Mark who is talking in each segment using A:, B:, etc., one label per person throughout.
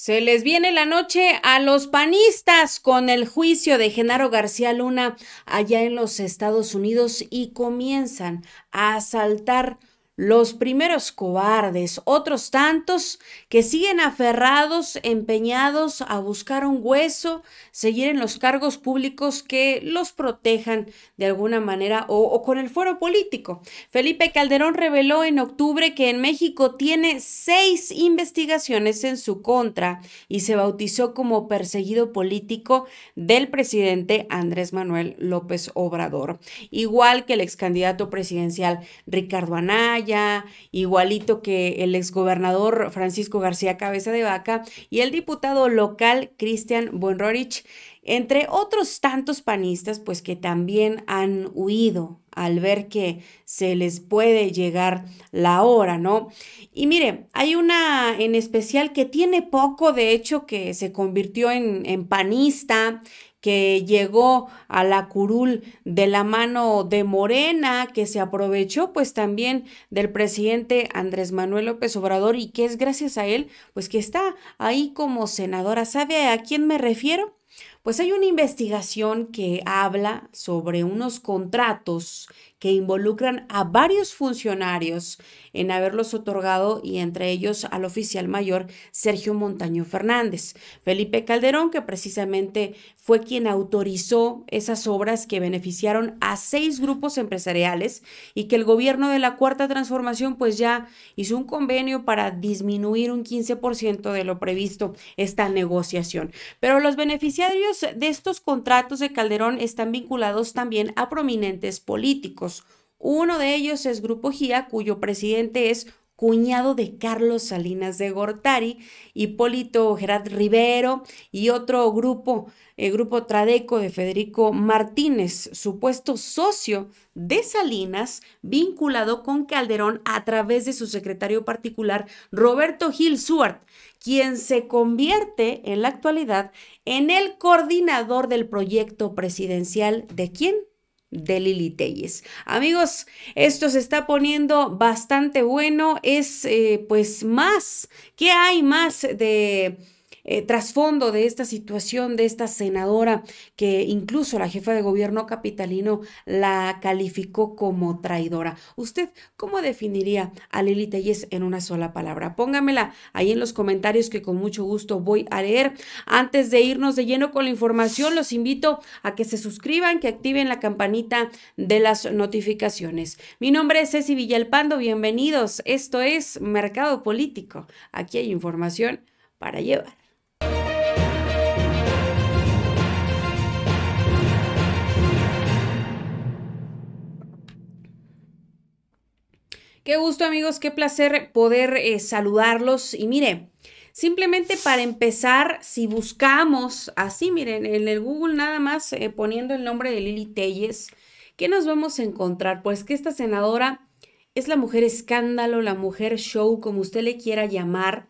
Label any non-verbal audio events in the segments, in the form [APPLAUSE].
A: Se les viene la noche a los panistas con el juicio de Genaro García Luna allá en los Estados Unidos y comienzan a asaltar los primeros cobardes, otros tantos que siguen aferrados, empeñados a buscar un hueso, seguir en los cargos públicos que los protejan de alguna manera o, con el foro político. Felipe Calderón reveló en octubre que en México tiene seis investigaciones en su contra y se bautizó como perseguido político del presidente Andrés Manuel López Obrador, igual que el ex candidato presidencial Ricardo Anaya ya igualito que el exgobernador Francisco García Cabeza de Vaca y el diputado local Cristian Buenrorich, entre otros tantos panistas, pues que también han huido al ver que se les puede llegar la hora, ¿no? Y mire, hay una en especial que tiene poco, de hecho, que se convirtió en, en panista, que llegó a la curul de la mano de Morena, que se aprovechó pues también del presidente Andrés Manuel López Obrador y que es gracias a él pues que está ahí como senadora. ¿Sabe a quién me refiero? Pues hay una investigación que habla sobre unos contratos que involucran a varios funcionarios en haberlos otorgado y entre ellos al oficial mayor Sergio Montaño Fernández. Felipe Calderón, que precisamente fue quien autorizó esas obras que beneficiaron a seis grupos empresariales y que el gobierno de la Cuarta Transformación pues ya hizo un convenio para disminuir un 15% de lo previsto esta negociación. Pero los beneficiarios de estos contratos de Calderón están vinculados también a prominentes políticos. Uno de ellos es Grupo GIA, cuyo presidente es cuñado de Carlos Salinas de Gortari, Hipólito Gerard Rivero y otro grupo, el eh, grupo Tradeco de Federico Martínez, supuesto socio de Salinas, vinculado con Calderón a través de su secretario particular, Roberto Gil Suart, quien se convierte en la actualidad en el coordinador del proyecto presidencial de quién? de Lili Telles. Amigos, esto se está poniendo bastante bueno. Es eh, pues más, ¿qué hay más de eh, trasfondo de esta situación, de esta senadora, que incluso la jefa de gobierno capitalino la calificó como traidora. ¿Usted cómo definiría a Lili Telles en una sola palabra? Póngamela ahí en los comentarios que con mucho gusto voy a leer. Antes de irnos de lleno con la información, los invito a que se suscriban, que activen la campanita de las notificaciones. Mi nombre es Ceci Villalpando, bienvenidos. Esto es Mercado Político. Aquí hay información para llevar. Qué gusto amigos, qué placer poder eh, saludarlos. Y mire, simplemente para empezar, si buscamos así, miren, en el Google nada más eh, poniendo el nombre de Lili Telles, ¿qué nos vamos a encontrar? Pues que esta senadora es la mujer escándalo, la mujer show, como usted le quiera llamar,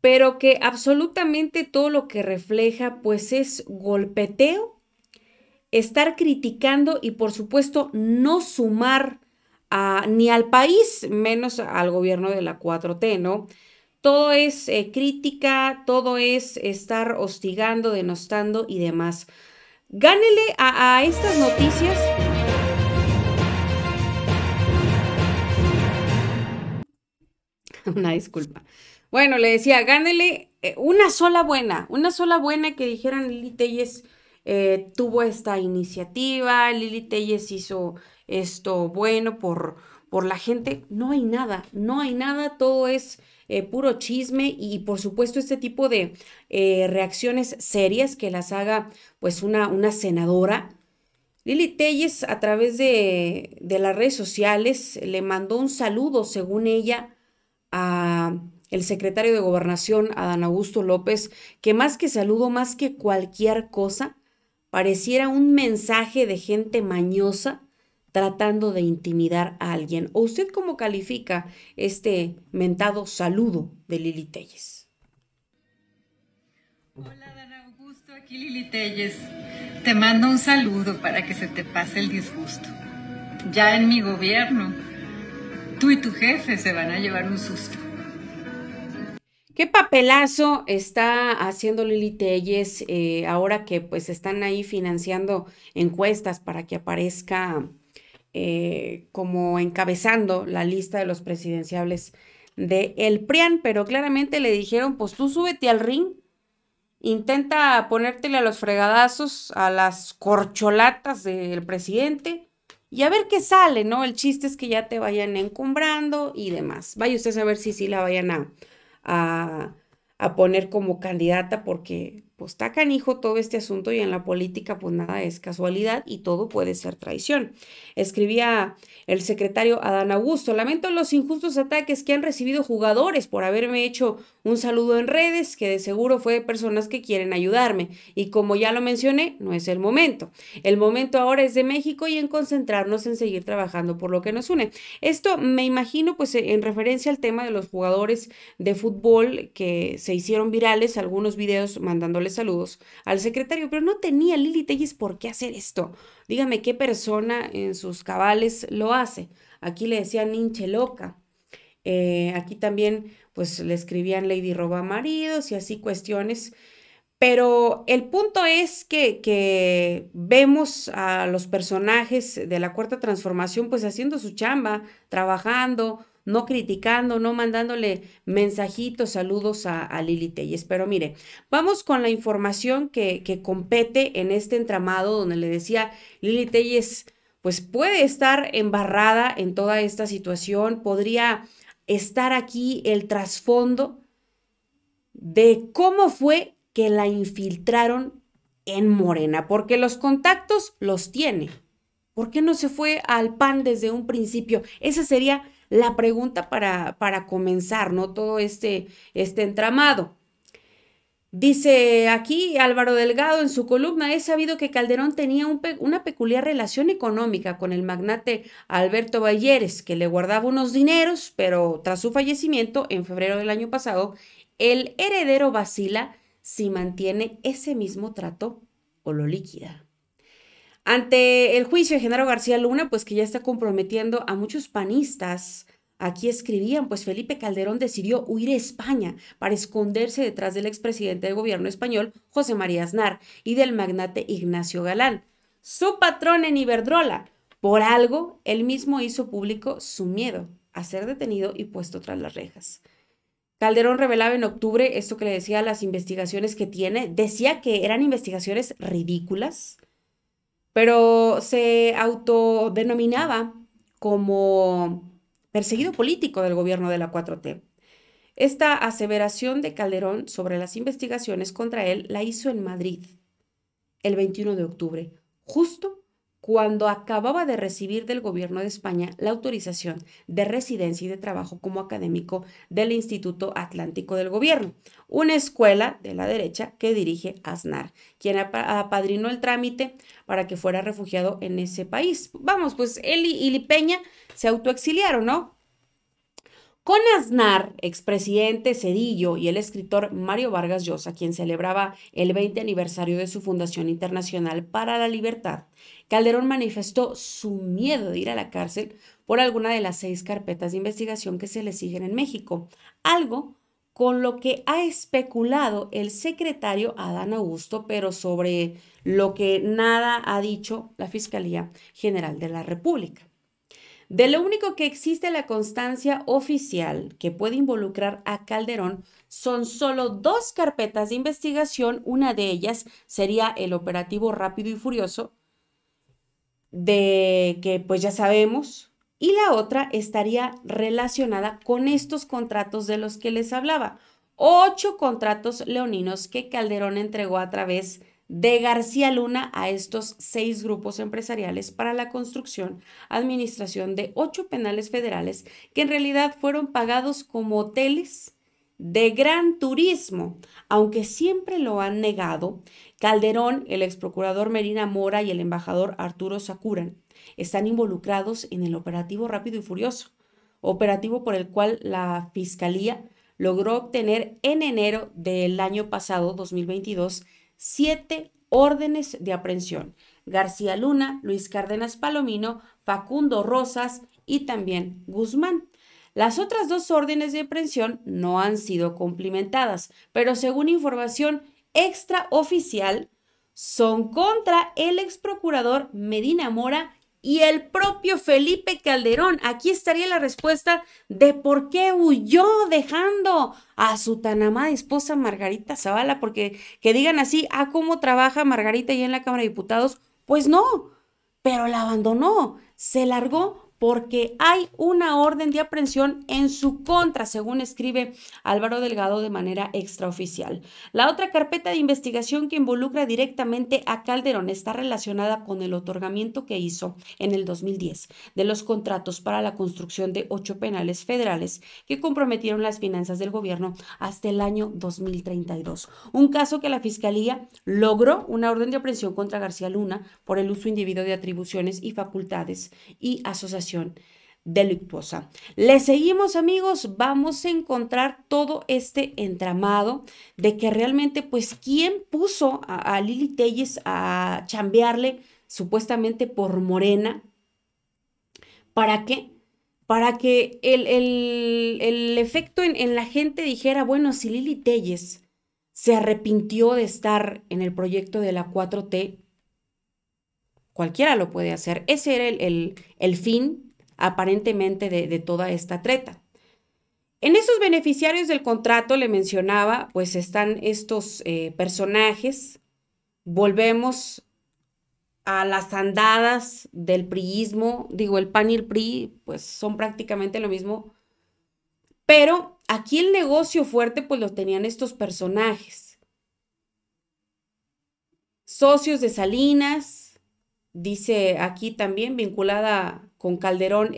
A: pero que absolutamente todo lo que refleja pues es golpeteo, estar criticando y por supuesto no sumar ni al país, menos al gobierno de la 4T, ¿no? Todo es eh, crítica, todo es estar hostigando, denostando y demás. Gánele a, estas noticias. [LAUGHS] una disculpa. Bueno, le decía, gánele eh, una sola buena, una sola buena que dijeran y es... Eh, tuvo esta iniciativa, Lili Telles hizo esto bueno por, por la gente. No hay nada, no hay nada, todo es eh, puro chisme y por supuesto este tipo de eh, reacciones serias que las haga pues una, una senadora. Lili Telles a través de, las redes sociales le mandó un saludo, según ella, a el secretario de Gobernación, Adán Augusto López, que más que saludo, más que cualquier cosa, pareciera un mensaje de gente mañosa tratando de intimidar a alguien. ¿O usted cómo califica este mentado saludo de Lili Telles? Hola, Dan Augusto, aquí Lili Telles. Te mando un saludo para que se te pase el disgusto. Ya en mi gobierno, tú y tu jefe se van a llevar un susto. ¿Qué papelazo está haciendo Lili Telles eh, ahora que pues están ahí financiando encuestas para que aparezca eh, como encabezando la lista de los presidenciables de el PRIAN? Pero claramente le dijeron, pues tú súbete al ring, intenta ponértele a los fregadazos, a las corcholatas del presidente y a ver qué sale, ¿no? El chiste es que ya te vayan encumbrando y demás. Vaya usted a ver si sí la vayan a a, a poner como candidata porque pues está canijo todo este asunto y en la política pues nada es casualidad y todo puede ser traición. Escribía el secretario Adán Augusto, lamento los injustos ataques que han recibido jugadores por haberme hecho un saludo en redes que de seguro fue de personas que quieren ayudarme y como ya lo mencioné, no es el momento. El momento ahora es de México y en concentrarnos en seguir trabajando por lo que nos une. Esto me imagino pues en referencia al tema de los jugadores de fútbol que se hicieron virales algunos videos mandándoles saludos al secretario, pero no tenía Lili Tellis por qué hacer esto. Dígame qué persona en sus cabales lo hace. Aquí le decían ninche loca. Eh, aquí también, pues le escribían Lady roba maridos y así cuestiones. Pero el punto es que, que, vemos a los personajes de la cuarta transformación pues haciendo su chamba, trabajando, no criticando, no mandándole mensajitos, saludos a, Lili Telles. Pero mire, vamos con la información que, que compete en este entramado donde le decía Lili Telles, pues puede estar embarrada en toda esta situación, podría estar aquí el trasfondo de cómo fue que la infiltraron en Morena, porque los contactos los tiene. ¿Por qué no se fue al PAN desde un principio? Esa sería la pregunta para, para comenzar, ¿no? Todo este, este entramado. Dice aquí Álvaro Delgado en su columna, es sabido que Calderón tenía una peculiar relación económica con el magnate Alberto Valleres, que le guardaba unos dineros, pero tras su fallecimiento en febrero del año pasado, el heredero vacila si mantiene ese mismo trato o lo liquida. Ante el juicio de Genaro García Luna, pues que ya está comprometiendo a muchos panistas, aquí escribían, pues Felipe Calderón decidió huir a España para esconderse detrás del expresidente del gobierno español, José María Aznar, y del magnate Ignacio Galán, su patrón en Iberdrola. Por algo, él mismo hizo público su miedo a ser detenido y puesto tras las rejas. Calderón revelaba en octubre esto que le decía las investigaciones que tiene, decía que eran investigaciones ridículas, pero se autodenominaba como perseguido político del gobierno de la 4T. Esta aseveración de Calderón sobre las investigaciones contra él la hizo en Madrid el 21 de octubre, justo cuando acababa de recibir del gobierno de España la autorización de residencia y de trabajo como académico del Instituto Atlántico del Gobierno, una escuela de la derecha que dirige Aznar, quien apadrinó el trámite para que fuera refugiado en ese país. Vamos, pues él y Peña se autoexiliaron, ¿no? Con Aznar, expresidente Cedillo y el escritor Mario Vargas Llosa, quien celebraba el 20 aniversario de su Fundación Internacional para la Libertad, Calderón manifestó su miedo de ir a la cárcel por alguna de las seis carpetas de investigación que se le exigen en México, algo con lo que ha especulado el secretario Adán Augusto, pero sobre lo que nada ha dicho la Fiscalía General de la República. De lo único que existe la constancia oficial que puede involucrar a Calderón son solo dos carpetas de investigación. Una de ellas sería el operativo rápido y furioso, de que pues ya sabemos, y la otra estaría relacionada con estos contratos de los que les hablaba. Ocho contratos leoninos que Calderón entregó a través de de García Luna a estos seis grupos empresariales para la construcción, administración de ocho penales federales que en realidad fueron pagados como hoteles de gran turismo, aunque siempre lo han negado, Calderón, el exprocurador procurador Merina Mora y el embajador Arturo Sakuran están involucrados en el operativo rápido y furioso, operativo por el cual la Fiscalía logró obtener en enero del año pasado, 2022, siete órdenes de aprehensión. García Luna, Luis Cárdenas Palomino, Facundo Rosas y también Guzmán. Las otras dos órdenes de aprehensión no han sido cumplimentadas, pero según información extraoficial, son contra el ex procurador Medina Mora y el propio Felipe Calderón. Aquí estaría la respuesta de por qué huyó dejando a su tan amada esposa Margarita Zavala, porque que digan así, ah, cómo trabaja Margarita y en la Cámara de Diputados, pues no, pero la abandonó, se largó porque hay una orden de aprehensión en su contra, según escribe Álvaro Delgado de manera extraoficial. La otra carpeta de investigación que involucra directamente a Calderón está relacionada con el otorgamiento que hizo en el 2010 de los contratos para la construcción de ocho penales federales que comprometieron las finanzas del gobierno hasta el año 2032. Un caso que la Fiscalía logró una orden de aprehensión contra García Luna por el uso indebido de atribuciones y facultades y asociaciones delictuosa. Le seguimos amigos, vamos a encontrar todo este entramado de que realmente pues quién puso a, Lili Telles a chambearle supuestamente por Morena. ¿Para qué? Para que el, el, efecto en, en, la gente dijera, bueno, si Lili Telles se arrepintió de estar en el proyecto de la 4T, cualquiera lo puede hacer. Ese era el, fin aparentemente de, toda esta treta. En esos beneficiarios del contrato, le mencionaba, pues están estos eh, personajes. Volvemos a las andadas del priismo, digo, el PAN y el PRI, pues son prácticamente lo mismo. Pero aquí el negocio fuerte, pues lo tenían estos personajes. Socios de Salinas, Dice aquí también vinculada con Calderón